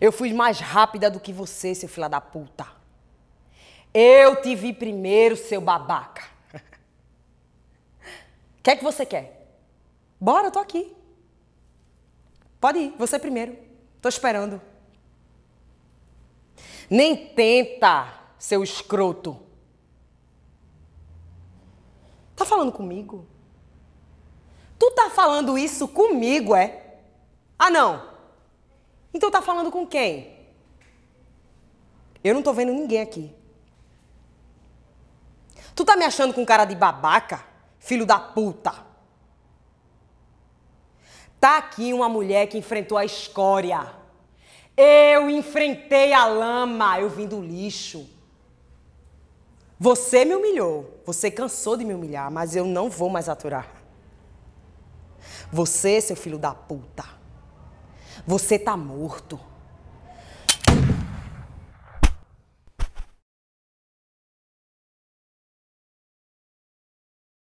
Eu fui mais rápida do que você, seu filho da puta. Eu te vi primeiro, seu babaca. O que é que você quer? Bora, eu tô aqui. Pode ir, você primeiro. Tô esperando. Nem tenta, seu escroto. Tá falando comigo? Tu tá falando isso comigo, é? Ah, não. Então tá falando com quem? Eu não tô vendo ninguém aqui. Tu tá me achando com cara de babaca, filho da puta? Tá aqui uma mulher que enfrentou a escória. Eu enfrentei a lama, eu vim do lixo. Você me humilhou, você cansou de me humilhar, mas eu não vou mais aturar. Você, seu filho da puta. Você tá morto.